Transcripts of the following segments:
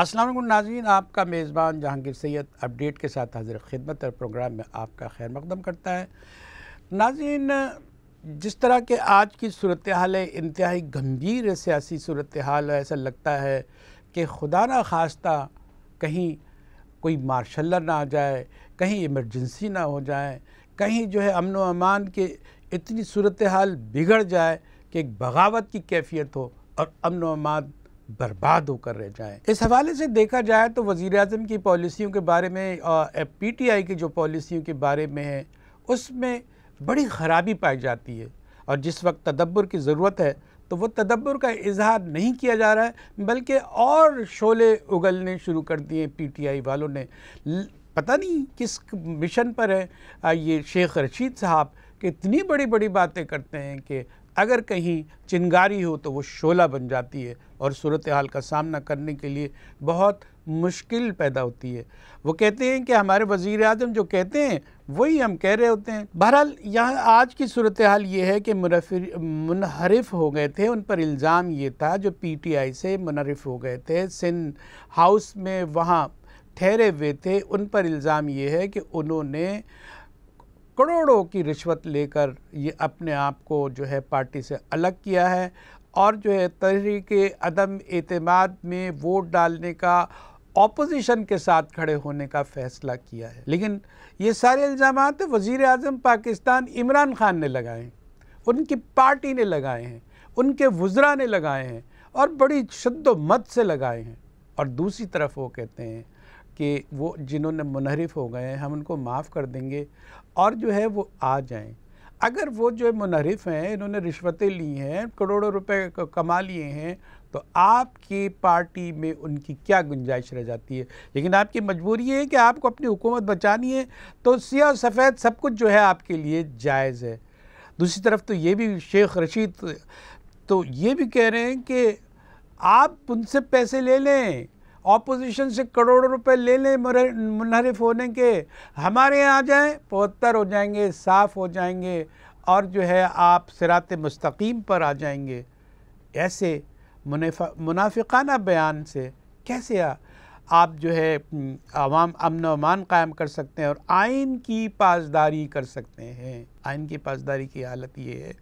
असलम नाजीन आपका मेज़बान जहांगीर सैद अपडेट के साथ हाजिर खिदमत और प्रोग्राम में आपका खैर मकदम करता है नाजीन जिस तरह के आज की सूरत हाल है इंतहाई गंभीर सियासी सूरत हाल है ऐसा लगता है कि खुदा न खास्ता कहीं कोई मार्शल ना आ जाए कहीं इमरजेंसी ना हो जाए कहीं जो है अमन व अमान के इतनी सूरत हाल बिगड़ जाए कि एक बगावत की कैफियत हो और अमन अमान बर्बाद होकर रह जाएं इस हवाले से देखा जाए तो वज़ी अजम की पॉलिसियों के बारे में पी टी आई की जो पॉलिसियों के बारे में है उसमें बड़ी ख़राबी पाई जाती है और जिस वक्त तदब्बर की ज़रूरत है तो वह तदब्बर का इजहार नहीं किया जा रहा है बल्कि और शोले उगलने शुरू कर दिए पी टी आई वालों ने पता नहीं किस मिशन पर है ये शेख रशीद साहब कितनी बड़ी बड़ी बातें करते हैं कि अगर कहीं चिंगारी हो तो वो शोला बन जाती है और सूरत हाल का सामना करने के लिए बहुत मुश्किल पैदा होती है वो कहते हैं कि हमारे वज़ी अजम जो कहते हैं वही हम कह रहे होते हैं बहरहाल यहाँ आज की सूरत हाल ये है कि मुनहरफ हो गए थे उन पर इल्ज़ाम ये था जो पी टी आई से मुनरफ हो गए थे सिंध हाउस में वहाँ ठहरे हुए थे उन पर इल्ज़ाम ये है कि उन्होंने करोड़ों की रिश्वत लेकर ये अपने आप को जो है पार्टी से अलग किया है और जो है तहरीक अदम अतमाद में वोट डालने का ऑपोजिशन के साथ खड़े होने का फैसला किया है लेकिन ये सारे इल्ज़ाम वज़ी अजम पाकिस्तान इमरान ख़ान ने लगाए हैं उनकी पार्टी ने लगाए हैं उनके वज्रा ने लगाए हैं और बड़ी शद्दोमत से लगाए हैं और दूसरी तरफ वो कहते हैं कि वो जिन्होंने मुनहरफ हो गए हैं हम उनको माफ़ कर देंगे और जो है वो आ जाएं अगर वो जो मुनहरफ हैं इन्होंने रिश्वतें ली हैं करोड़ों रुपए कमा लिए हैं तो आपकी पार्टी में उनकी क्या गुंजाइश रह जाती है लेकिन आपकी मजबूरी है कि आपको अपनी हुकूमत बचानी है तो सियाह सफ़ेद सब कुछ जो है आपके लिए जायज़ है दूसरी तरफ तो ये भी शेख रशीद तो ये भी कह रहे हैं कि आप उनसे पैसे ले लें ऑपोजिशन से करोड़ों रुपए ले लें मुनहरफ होने के हमारे यहाँ आ जाएँ पवत्तर हो जाएंगे साफ़ हो जाएंगे और जो है आप सिरात मुस्तकीम पर आ जाएंगे ऐसे मुनाफिकाना बयान से कैसे आ आप जो है आवाम अमन अमान कायम कर सकते हैं और आइन की पासदारी कर सकते हैं आइन की पासदारी की हालत ये है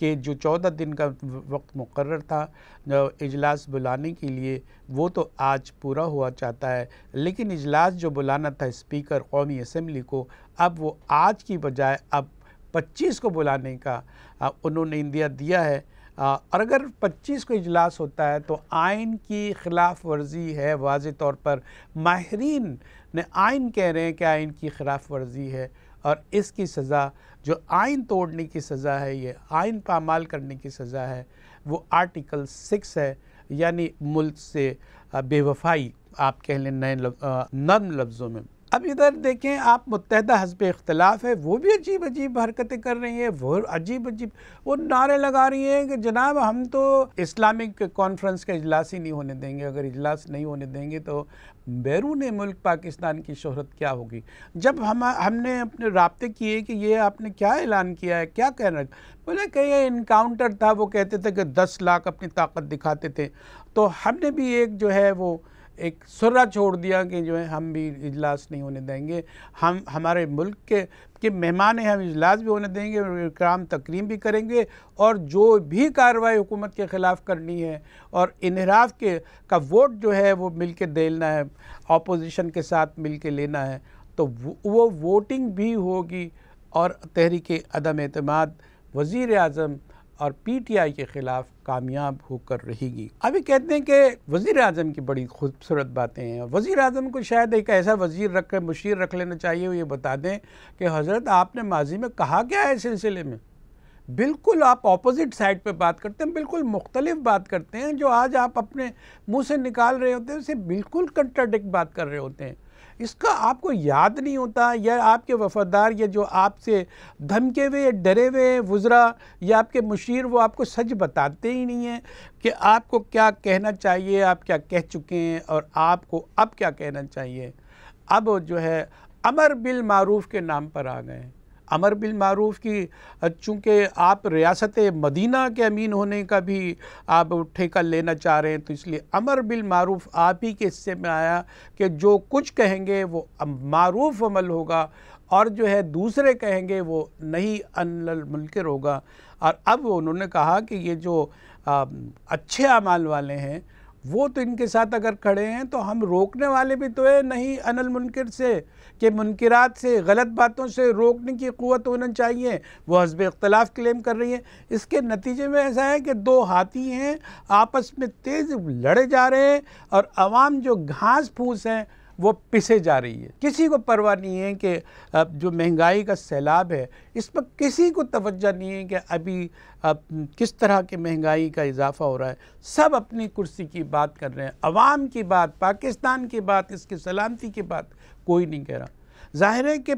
कि जो चौदह दिन का वक्त मुकर था जो इजलास बुलाने के लिए वो तो आज पूरा हुआ चाहता है लेकिन इजलास जो बुलाना था स्पीकर कौमी असम्बली को अब वो आज की बजाय अब पच्चीस को बुलाने का उन्होंने इंदिया दिया है और अगर 25 को इजलास होता है तो आइन की खिलाफ वर्जी है वाज तौर पर माहरीन ने आइन कह रहे हैं कि आइन की खिलाफ वर्जी है और इसकी सज़ा जो आइन तोड़ने की सज़ा है ये आइन पामाल करने की सज़ा है वो आर्टिकल सिक्स है यानी मुल्क से बेवफाई आप कह लें नए नर्म लफ्ज़ों में अब इधर देखें आप मुतहदा हजब इख्तलाफ है वो भी अजीब अजीब हरकतें कर रही हैं वो अजीब अजीब वो नारे लगा रही हैं कि जनाब हम तो इस्लामिक कॉन्फ्रेंस का इजलास ही नहीं होने देंगे अगर इजलास नहीं होने देंगे तो बैरून मुल्क पाकिस्तान की शहरत क्या होगी जब हम हमने अपने रबते किए कि ये आपने क्या ऐलान किया है क्या कहना बोले कि ये इनकाउंटर था वो कहते थे कि दस लाख अपनी ताकत दिखाते थे तो हमने भी एक जो है वो एक सुर्रा छोड़ दिया कि जो है हम भी इजलास नहीं होने देंगे हम हमारे मुल्क के के मेहमान हैं हम इजलास भी होने देंगे क्राम तकरीम भी करेंगे और जो भी कार्रवाई हुकूमत के ख़िलाफ़ करनी है और इनहराफ के का वोट जो है वो मिल के देना है अपोजिशन के साथ मिल के लेना है तो वो वोटिंग भी होगी और तहरीक अदम अतमाद वज़ी अजम और पी टी आई के ख़िलाफ़ कामयाब होकर रहेगी अभी कहते हैं कि वज़ी अजम की बड़ी खूबसूरत बातें हैं और वज़ी अजम को शायद एक ऐसा वज़ीर रख कर मुशीर रख लेना चाहिए वो ये बता दें कि हज़रत आपने माजी में कहा क्या है सिलसिले में बिल्कुल आप ऑपोजिट साइड पे बात करते हैं बिल्कुल मुख्तलिफ बात करते हैं जो आज आप अपने मुंह से निकाल रहे होते हैं उसे बिल्कुल कंट्राडिक्ट बात कर रहे होते हैं इसका आपको याद नहीं होता या आपके वफादार या जो आपसे धमके हुए या डरे हुए वज़रा या आपके मुशीर वो आपको सच बताते ही नहीं हैं कि आपको क्या कहना चाहिए आप क्या कह चुके हैं और आपको अब क्या कहना चाहिए अब जो है अमर बिल मारूफ के नाम पर आ गए हैं अमर बिल मारूफ की चूँकि आप रियासत मदीना के अमीन होने का भी आप ठेका लेना चाह रहे हैं तो इसलिए अमर बिल मारूफ आप ही के हिस्से में आया कि जो कुछ कहेंगे वो मारूफ अमल होगा और जो है दूसरे कहेंगे वो नहीं अनल मुनकर होगा और अब उन्होंने कहा कि ये जो अच्छे अमाल वाले हैं वो तो इनके साथ अगर खड़े हैं तो हम रोकने वाले भी तो है नहीं अनल मुनकर से कि मुनकरात से गलत बातों से रोकने की क़वत होना चाहिए वो हजब इख्तलाफ क्लेम कर रही है इसके नतीजे में ऐसा है कि दो हाथी हैं आपस में तेज़ लड़े जा रहे हैं और आवाम जो घास फूस हैं वो पिसे जा रही है किसी को परवाह नहीं है कि जो महंगाई का सैलाब है इस पर किसी को तवज्जा नहीं है कि अभी अब किस तरह के महंगाई का इजाफा हो रहा है सब अपनी कुर्सी की बात कर रहे हैं आवाम की बात पाकिस्तान की बात इसकी सलामती की बात कोई नहीं कह रहा ज़ाहिर है कि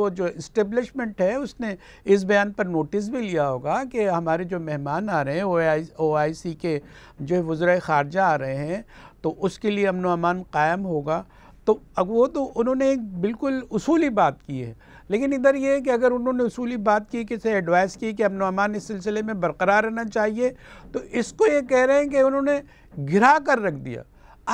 वो जो इस्टेब्लिशमेंट है उसने इस बयान पर नोटिस भी लिया होगा कि हमारे जो मेहमान आ रहे हैं ओ आई सी के जो वज्र ख़ारजा आ रहे हैं तो उसके लिए अमन अमान कायम होगा तो अब वो तो उन्होंने एक बिल्कुल उसूली बात की है लेकिन इधर ये है कि अगर उन्होंने उसूली बात की किसे एडवाइस की कि अमन अमान इस सिलसिले में बरकरार रहना चाहिए तो इसको ये कह रहे हैं कि उन्होंने घिरा कर रख दिया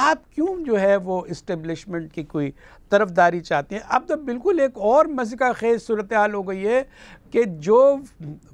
आप क्यों जो है वो इस्टेब्लिशमेंट की कोई तरफदारी चाहते हैं अब तो बिल्कुल एक और का खेज सूरत हाल हो गई है कि जो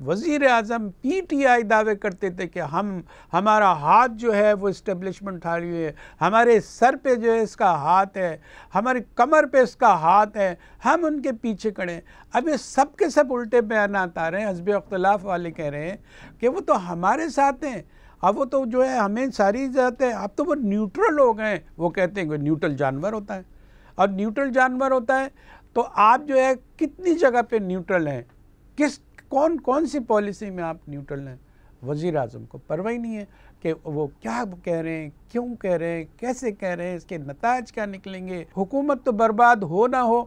वज़ी अजम पी टी आई दावे करते थे कि हम हमारा हाथ जो है वो इस्टेबलिशमेंट उठा रही है हमारे सर पे जो है इसका हाथ है हमारी कमर पे इसका हाथ है हम उनके पीछे खड़े अब ये सब के सब उल्टे बयानात आ रहे हैं हजब अख्तलाफ वाले कह रहे हैं कि वो तो हमारे साथ हैं अब वो तो जो है हमें सारी जाते है अब तो वो न्यूट्रल हो गए वो कहते हैं कि न्यूट्रल जानवर होता है और न्यूट्रल जानवर होता है तो आप जो है कितनी जगह पे न्यूट्रल हैं किस कौन कौन सी पॉलिसी में आप न्यूट्रल हैं वज़ी अजम को परवाह ही नहीं है कि वो क्या कह रहे हैं क्यों कह रहे हैं कैसे कह रहे हैं इसके नतज क्या निकलेंगे हुकूमत तो बर्बाद हो ना हो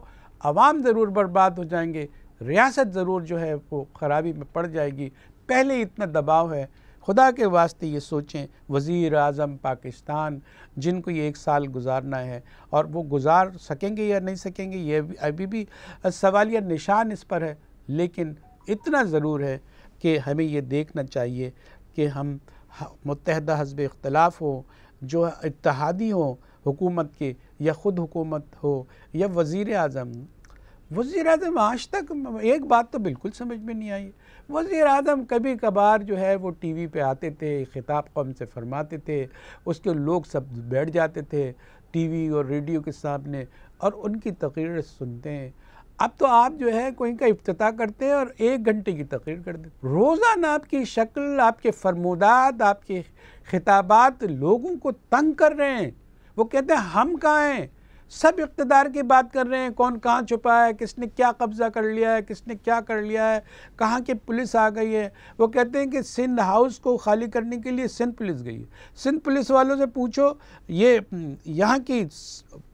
आवाम ज़रूर बर्बाद हो जाएंगे रियासत ज़रूर जो है वो ख़राबी में पड़ जाएगी पहले इतना दबाव है खुदा के वास्ते ये सोचें वज़ी अजम पाकिस्तान जिनको ये एक साल गुजारना है और वो गुजार सकेंगे या नहीं सकेंगे ये अभी भी सवाल या निशान इस पर है लेकिन इतना ज़रूर है कि हमें ये देखना चाहिए कि हम मुतहदा हजब इख्तलाफ हो जो इतहादी हो हुकूमत के या ख़ुद हुकूमत हो या वज़ी अजम वज़ी अजम आज तक एक बात तो बिल्कुल समझ में नहीं आई वज़ी अजम कभी कभार जो है वो टी वी पर आते थे ख़िताब कौम से फरमाते थे उसके लोग सब बैठ जाते थे टी वी और रेडियो के सामने और उनकी तकरीर सुनते हैं अब तो आप जो है कोई का अफ्ताह करते हैं और एक घंटे की तकरीर कर देते रोज़ाना आपकी शक्ल आपके फरमोदात आपके खिताबात लोगों को तंग कर रहे हैं वो कहते हैं हम कहाँ हैं सब इकतदार की बात कर रहे हैं कौन कहाँ छुपा है किसने क्या कब्ज़ा कर लिया है किसने क्या कर लिया है कहाँ की पुलिस आ गई है वो कहते हैं कि सिंध हाउस को खाली करने के लिए सिंध पुलिस गई है सिंध पुलिस वालों से पूछो ये यहाँ की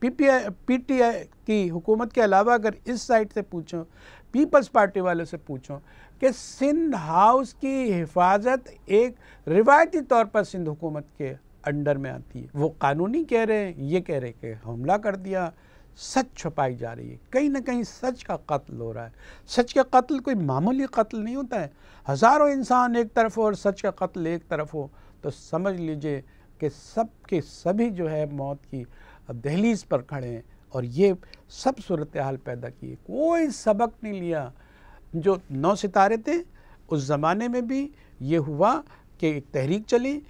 पीपीआई पीटीआई की हुकूमत के अलावा अगर इस साइड से पूछो पीपल्स पार्टी वालों से पूछो कि सिंध हाउस की हिफाजत एक रिवायती तौर पर सिंध हुकूमत के अंडर में आती है वो कानूनी कह रहे हैं ये कह रहे कि हमला कर दिया सच छुपाई जा रही है कहीं ना कहीं सच का कत्ल हो रहा है सच का कत्ल कोई मामूली कत्ल नहीं होता है हज़ारों इंसान एक तरफ हो और सच का कत्ल एक तरफ हो तो समझ लीजिए कि सब के सभी जो है मौत की दहलीज पर खड़े हैं और ये सब सूरत हाल पैदा किए कोई सबक नहीं लिया जो नौ सितारे थे उस ज़माने में भी ये हुआ कि एक तहरीक चली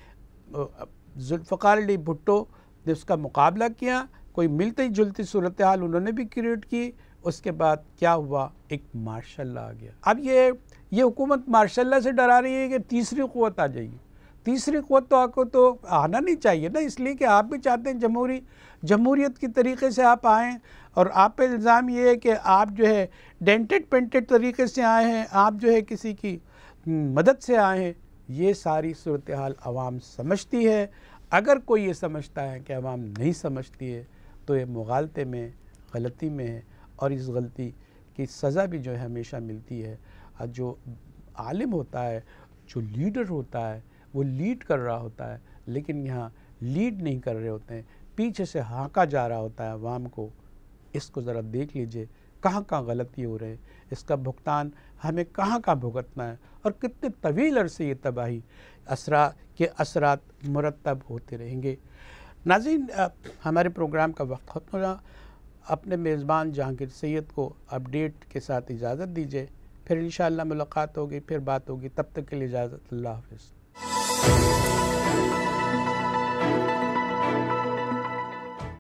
जुल्फ़ार अली भुट्टो ने उसका मुकाबला किया कोई मिलती जुलती सूरत हाल उन्होंने भी क्रिएट की उसके बाद क्या हुआ एक मार्शल आ गया अब ये ये हुकूमत माशा से डरा रही है कि तीसरी क़वत आ जाएगी तीसरी क़वत तो आपको तो आना नहीं चाहिए ना इसलिए कि आप भी चाहते हैं जमहूरी जमहूरीत के तरीके से आप आएँ और आप पे इल्ज़ाम ये है कि आप जो है डेंटेड पेंटेड तरीके से आए हैं आप जो है किसी की हम्म, मदद से आए हैं ये सारी सूरत हाल आवाम समझती है अगर कोई ये समझता है कि आवाम नहीं समझती है तो ये मुगालते में गलती में है और इस गलती की सज़ा भी जो है हमेशा मिलती है और जो आलिम होता है जो लीडर होता है वो लीड कर रहा होता है लेकिन यहाँ लीड नहीं कर रहे होते हैं पीछे से हाँका जा रहा होता है आवाम को इसको ज़रा देख लीजिए कहाँ कहाँ गलती हो रहे हैं इसका भुगतान हमें कहाँ कहाँ भुगतना है और कितने तवील अरसे ये तबाही असरा के असरात मुरतब होते रहेंगे नाजिन हमारे प्रोग्राम का वक्त खत्म अपने मेज़बान जहांगीर सैद को अपडेट के साथ इजाज़त दीजिए फिर इन मुलाकात होगी फिर बात होगी तब तक के लिए इजाज़त अल्लाह हाफिज़